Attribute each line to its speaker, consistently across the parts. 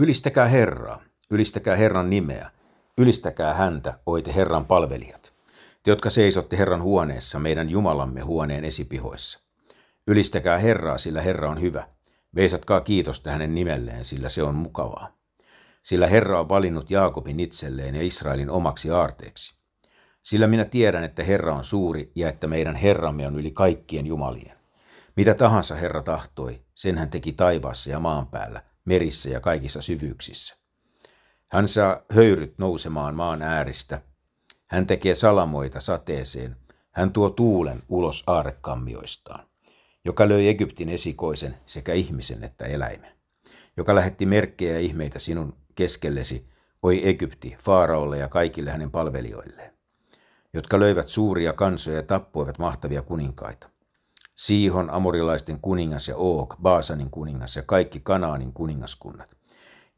Speaker 1: Ylistäkää Herraa, ylistäkää Herran nimeä, ylistäkää häntä, oite Herran palvelijat, te jotka seisotte Herran huoneessa meidän Jumalamme huoneen esipihoissa. Ylistäkää Herraa, sillä Herra on hyvä. Veisatkaa kiitosta hänen nimelleen, sillä se on mukavaa. Sillä Herra on valinnut Jaakobin itselleen ja Israelin omaksi aarteeksi. Sillä minä tiedän, että Herra on suuri ja että meidän Herramme on yli kaikkien jumalien. Mitä tahansa Herra tahtoi, sen hän teki taivaassa ja maan päällä, merissä ja kaikissa syvyyksissä. Hän saa höyryt nousemaan maan ääristä. Hän tekee salamoita sateeseen. Hän tuo tuulen ulos aarekammioistaan, joka löi Egyptin esikoisen sekä ihmisen että eläimen, joka lähetti merkkejä ja ihmeitä sinun keskellesi, oi Egypti, Faaraolle ja kaikille hänen palvelijoilleen, jotka löivät suuria kansoja ja tappoivat mahtavia kuninkaita. Siihon amorilaisten kuningas ja Ook, Baasanin kuningas ja kaikki Kanaanin kuningaskunnat,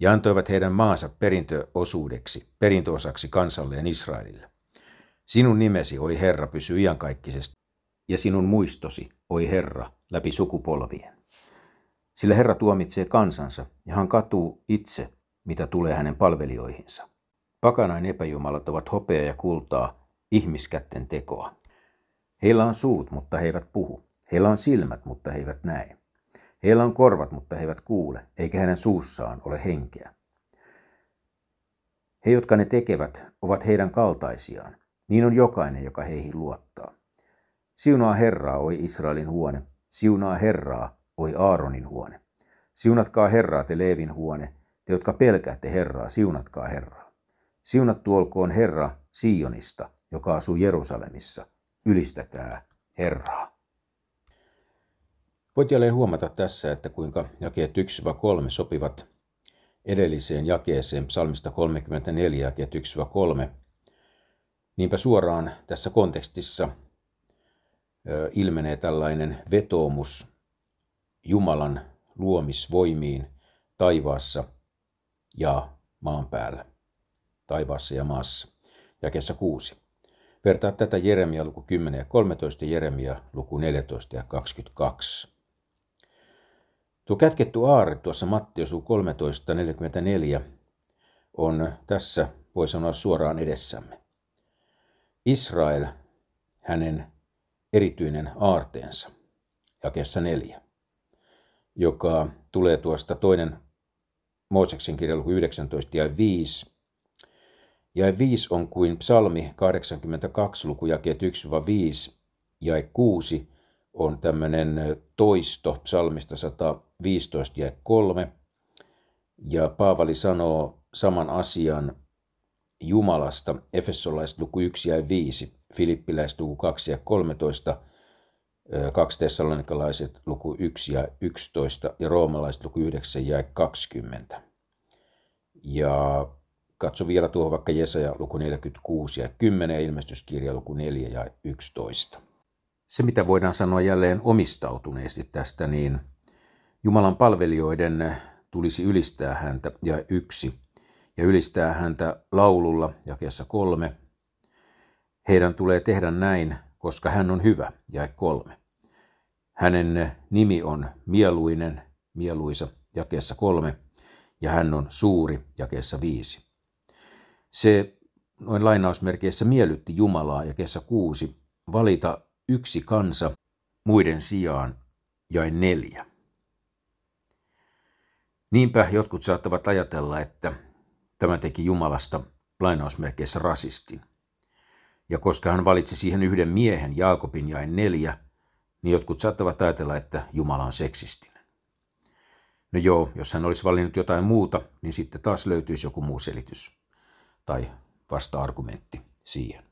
Speaker 1: ja antoivat heidän maansa perintöosuudeksi, perintöosaksi kansalleen Israelille. Sinun nimesi, oi Herra, pysyy iankaikkisesti, ja sinun muistosi, oi Herra, läpi sukupolvien. Sillä Herra tuomitsee kansansa, ja hän katuu itse, mitä tulee hänen palvelijoihinsa. Pakanain epäjumalat ovat hopea ja kultaa, ihmiskätten tekoa. Heillä on suut, mutta he eivät puhu. Heillä on silmät, mutta he eivät näe. Heillä on korvat, mutta he eivät kuule, eikä hänen suussaan ole henkeä. He, jotka ne tekevät, ovat heidän kaltaisiaan. Niin on jokainen, joka heihin luottaa. Siunaa Herraa, oi Israelin huone. Siunaa Herraa, oi Aaronin huone. Siunatkaa Herraa, te Leevin huone. Te, jotka pelkäätte Herraa, siunatkaa Herraa. Siunattu olkoon Herra Sionista, joka asuu Jerusalemissa. Ylistäkää Herraa. Voit jälleen huomata tässä, että kuinka jakeet 1-3 sopivat edelliseen jakeeseen psalmista 34 jakeet 1-3. Niinpä suoraan tässä kontekstissa ilmenee tällainen vetoomus Jumalan luomisvoimiin taivaassa ja maan päällä, taivaassa ja maassa, jakessa 6. Vertaa tätä Jeremia luku 10 ja 13, ja Jeremia luku 14 ja 22. Tuo kätketty aare tuossa Mattioslu 13.44 on tässä, voi sanoa suoraan edessämme. Israel, hänen erityinen aarteensa, jakessa neljä, joka tulee tuosta toinen Mooseksen kirja luku 19 ja 5. Ja 5 on kuin psalmi 82 luku jakeet 1-5, ja 6 on tämmöinen toisto psalmista 115 ja 3. Ja Paavali sanoo saman asian Jumalasta, Efesolaiset luku 1 ja 5, Filippiläiset luku 2 ja 13, 2 tessalonikalaiset luku 1 ja 11 ja roomalaiset luku 9 ja 20. Ja katso vielä tuohon vaikka Jesaja luku 46 ja 10 ja ilmestyskirja luku 4 ja 11 se, mitä voidaan sanoa jälleen omistautuneesti tästä, niin Jumalan palvelijoiden tulisi ylistää häntä ja yksi, ja ylistää häntä laululla, jakeessa kolme. Heidän tulee tehdä näin, koska hän on hyvä, ja kolme. Hänen nimi on mieluinen, mieluisa, jakeessa kolme, ja hän on suuri, jakeessa viisi. Se noin lainausmerkeissä miellytti Jumalaa, jakeessa kuusi, valita yksi kansa muiden sijaan jae neljä. Niinpä jotkut saattavat ajatella, että tämä teki Jumalasta lainausmerkeissä rasistin. Ja koska hän valitsi siihen yhden miehen, Jaakobin jae neljä, niin jotkut saattavat ajatella, että Jumala on seksistinen. No joo, jos hän olisi valinnut jotain muuta, niin sitten taas löytyisi joku muu selitys tai vasta-argumentti siihen.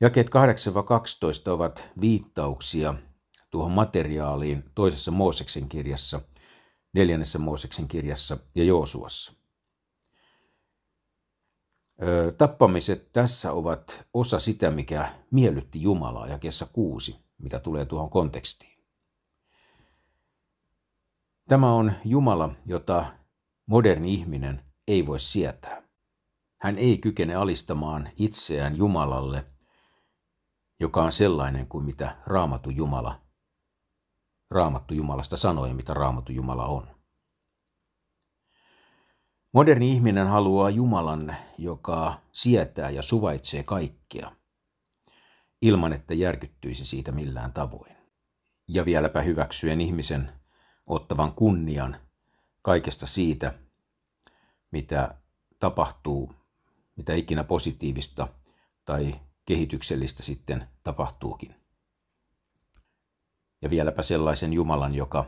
Speaker 1: Jakeet 8-12 ovat viittauksia tuohon materiaaliin toisessa Mooseksen kirjassa, neljännessä Mooseksen kirjassa ja Joosuassa. Tappamiset tässä ovat osa sitä, mikä miellytti Jumalaa ja kessa kuusi, mitä tulee tuohon kontekstiin. Tämä on Jumala, jota moderni ihminen ei voi sietää. Hän ei kykene alistamaan itseään Jumalalle – joka on sellainen kuin mitä Raamattu Jumala, Raamattu Jumalasta sanoi, mitä Raamattu Jumala on. Moderni ihminen haluaa Jumalan, joka sietää ja suvaitsee kaikkea, ilman että järkyttyisi siitä millään tavoin. Ja vieläpä hyväksyen ihmisen ottavan kunnian kaikesta siitä, mitä tapahtuu, mitä ikinä positiivista tai kehityksellistä sitten tapahtuukin. Ja vieläpä sellaisen Jumalan, joka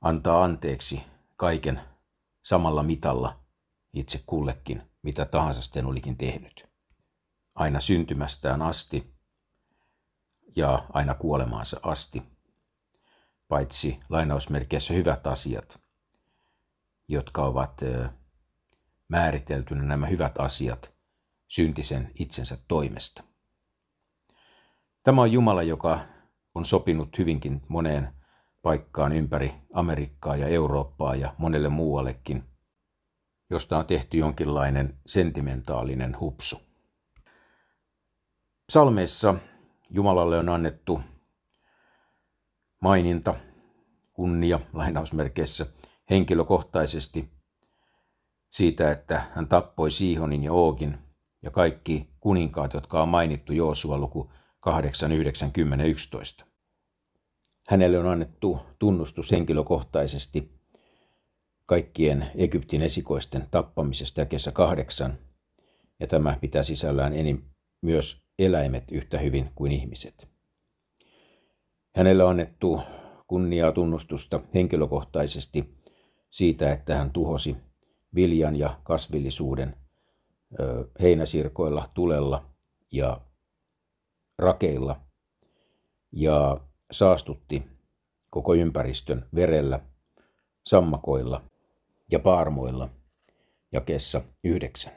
Speaker 1: antaa anteeksi kaiken samalla mitalla itse kullekin, mitä tahansa sitten olikin tehnyt. Aina syntymästään asti ja aina kuolemaansa asti, paitsi lainausmerkeissä hyvät asiat, jotka ovat määriteltynä nämä hyvät asiat – syntisen itsensä toimesta. Tämä on Jumala, joka on sopinut hyvinkin moneen paikkaan ympäri Amerikkaa ja Eurooppaa ja monelle muuallekin, josta on tehty jonkinlainen sentimentaalinen hupsu. Psalmeissa Jumalalle on annettu maininta, kunnia lainausmerkeissä henkilökohtaisesti siitä, että hän tappoi Siihonin ja Oogin ja kaikki kuninkaat, jotka on mainittu Joosua luku 8, 9, 10, 11. Hänelle on annettu tunnustus henkilökohtaisesti kaikkien Egyptin esikoisten tappamisesta ja kesä kahdeksan, ja tämä pitää sisällään enim myös eläimet yhtä hyvin kuin ihmiset. Hänelle on annettu kunniaa tunnustusta henkilökohtaisesti siitä, että hän tuhosi viljan ja kasvillisuuden heinäsirkoilla, tulella ja rakeilla ja saastutti koko ympäristön verellä, sammakoilla ja paarmoilla ja kessa yhdeksän.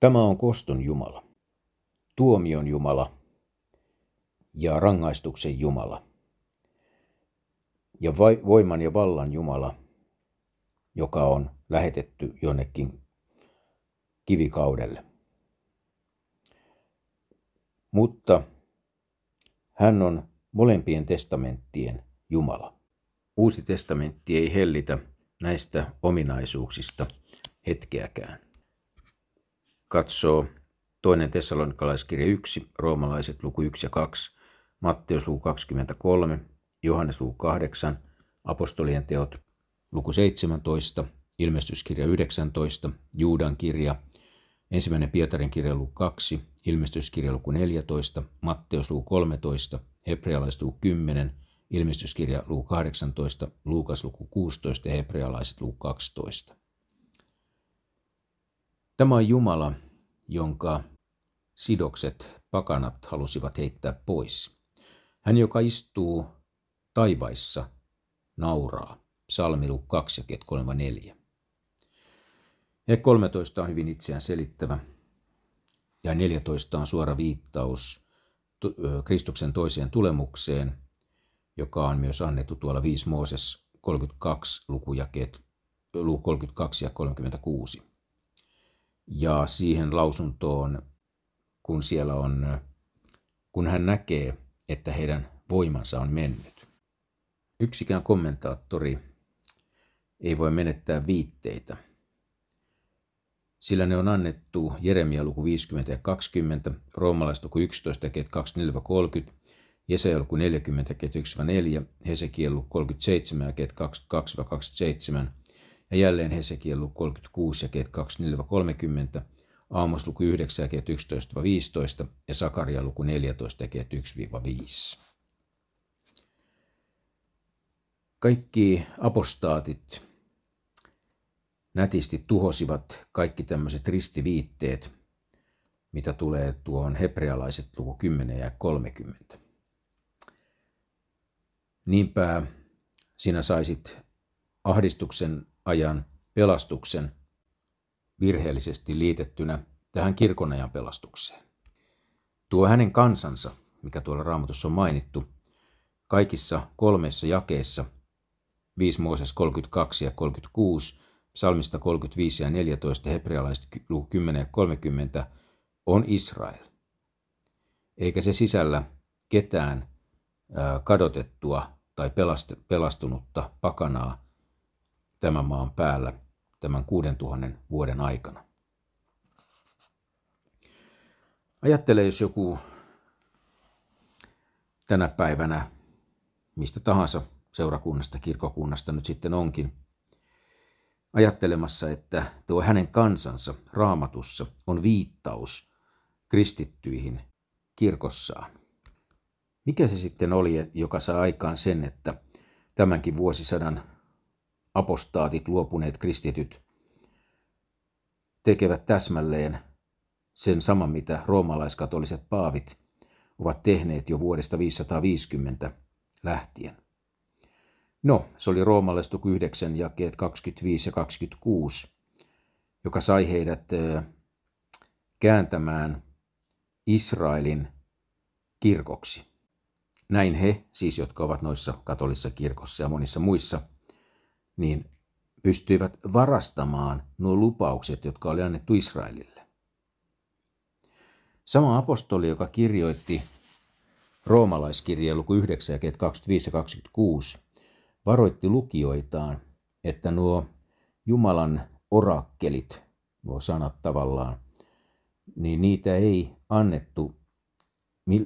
Speaker 1: Tämä on koston Jumala, tuomion Jumala ja rangaistuksen Jumala ja voiman ja vallan Jumala, joka on lähetetty jonnekin kivikaudelle. Mutta hän on molempien testamenttien Jumala. Uusi testamentti ei hellitä näistä ominaisuuksista hetkeäkään. Katsoo toinen tessalonikalaiskirja 1, roomalaiset luku 1 ja 2, Matteus luku 23, Johannes luku 8, apostolien teot luku 17, ilmestyskirja 19, Juudan kirja, ensimmäinen Pietarin kirja luku 2, ilmestyskirja luku 14, Matteus luku 13, hebrealaiset luku 10, ilmestyskirja luku 18, Luukas luku 16 ja hebrealaiset luku 12. Tämä on Jumala, jonka sidokset pakanat halusivat heittää pois. Hän, joka istuu taivaissa, nauraa. Psalmi luku 2, 3, 4. Ja 13 on hyvin itseään selittävä. Ja 14 on suora viittaus Kristuksen toiseen tulemukseen, joka on myös annettu tuolla 5 Mooses 32 lukujakeet, luku 32 ja 36. Ja siihen lausuntoon, kun siellä on, kun hän näkee, että heidän voimansa on mennyt. Yksikään kommentaattori ei voi menettää viitteitä – sillä ne on annettu Jeremia luku 50 ja 20, roomalaiset luku 11 ja 24-30, Jesaja luku 40 ja 1-4, Hesekiel luku 37 ja 22-27, ja jälleen Hesekiel luku 36 ja 24-30, Aamos luku 9 ja 11-15 ja Sakaria luku 14 ja 1-5. Kaikki apostaatit nätisti tuhosivat kaikki tämmöiset ristiviitteet, mitä tulee tuohon hebrealaiset luku 10 ja 30. Niinpä sinä saisit ahdistuksen ajan pelastuksen virheellisesti liitettynä tähän ajan pelastukseen. Tuo hänen kansansa, mikä tuolla raamatussa on mainittu, kaikissa kolmessa jakeessa, 5 Mooses 32 ja 36, psalmista 35 ja 14, hebrealaiset luku 10 ja 30, on Israel. Eikä se sisällä ketään kadotettua tai pelastunutta pakanaa tämän maan päällä tämän 6000 vuoden aikana. Ajattele, jos joku tänä päivänä mistä tahansa seurakunnasta, kirkokunnasta nyt sitten onkin – ajattelemassa, että tuo hänen kansansa raamatussa on viittaus kristittyihin kirkossaan. Mikä se sitten oli, joka saa aikaan sen, että tämänkin vuosisadan apostaatit, luopuneet kristityt, tekevät täsmälleen sen saman, mitä roomalaiskatoliset paavit ovat tehneet jo vuodesta 550 lähtien. No, se oli roomalaiset 9 jakeet 25 ja 26, joka sai heidät kääntämään Israelin kirkoksi. Näin he, siis jotka ovat noissa katolissa kirkossa ja monissa muissa, niin pystyivät varastamaan nuo lupaukset, jotka oli annettu Israelille. Sama apostoli, joka kirjoitti roomalaiskirjeen luku 9 ja 25 ja 26, varoitti lukijoitaan, että nuo Jumalan orakkelit, nuo sanat tavallaan, niin niitä ei annettu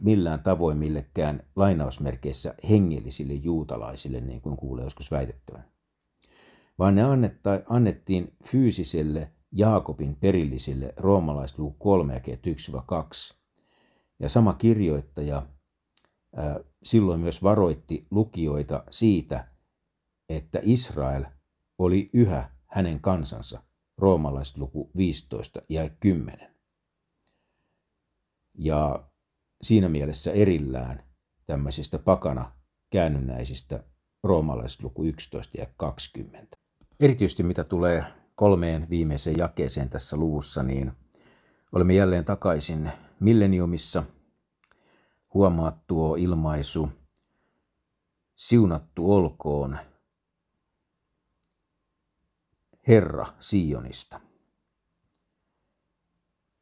Speaker 1: millään tavoin millekään lainausmerkeissä hengellisille juutalaisille, niin kuin kuulee joskus väitettävän. Vaan ne annettiin fyysiselle Jaakobin perillisille roomalaisluku 3 1-2. Ja sama kirjoittaja silloin myös varoitti lukijoita siitä, että Israel oli yhä hänen kansansa, Roomalaisluku 15 ja 10. Ja siinä mielessä erillään tämmöisistä pakana käännynnäisistä roomalaisluku 11 ja 20. Erityisesti mitä tulee kolmeen viimeiseen jakeeseen tässä luvussa, niin olemme jälleen takaisin milleniumissa. Huomaat tuo ilmaisu, siunattu olkoon Herra Sionista.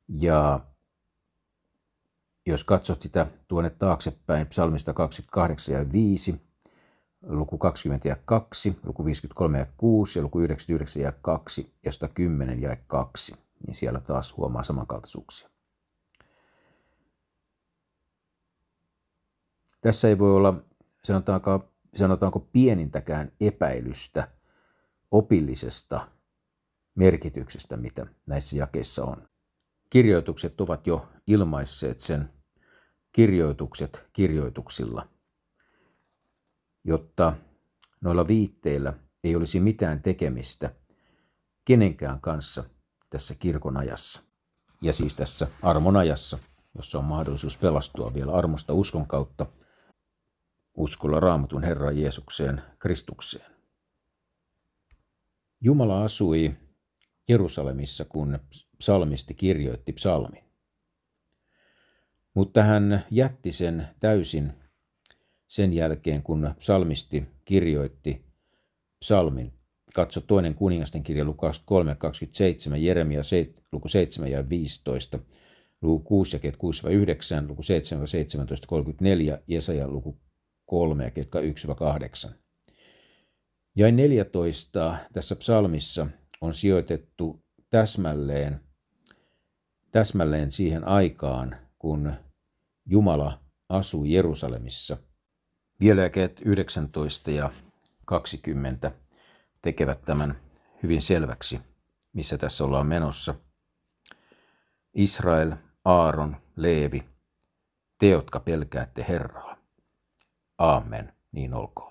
Speaker 1: Ja jos katsot sitä tuonne taaksepäin, psalmista 28 ja 5, luku 20 ja 2, luku 53 ja 6 ja luku 99 ja 2 ja 110 ja 2, niin siellä taas huomaa samankaltaisuuksia. Tässä ei voi olla, sanotaanko, sanotaanko pienintäkään epäilystä – opillisesta merkityksestä, mitä näissä jakeissa on. Kirjoitukset ovat jo ilmaisseet sen kirjoitukset kirjoituksilla, jotta noilla viitteillä ei olisi mitään tekemistä kenenkään kanssa tässä kirkon ajassa. Ja siis tässä armon ajassa, jossa on mahdollisuus pelastua vielä armosta uskon kautta uskolla raamatun Herra Jeesukseen Kristukseen. Jumala asui Jerusalemissa, kun psalmisti kirjoitti psalmin. Mutta hän jätti sen täysin sen jälkeen, kun psalmisti kirjoitti psalmin. Katso toinen kuningasten kirja luku 23, 27, Jeremia 7, luku 7 ja 15, luku 6 ja 6-9, luku 7 ja 17, 34, Jesaja luku 3 ja 1-8. Ja 14 tässä psalmissa on sijoitettu täsmälleen, täsmälleen siihen aikaan, kun Jumala asuu Jerusalemissa. Vielä 19 ja 20 tekevät tämän hyvin selväksi, missä tässä ollaan menossa. Israel, Aaron, Leevi, te, jotka pelkäätte Herraa. Aamen, niin olkoon.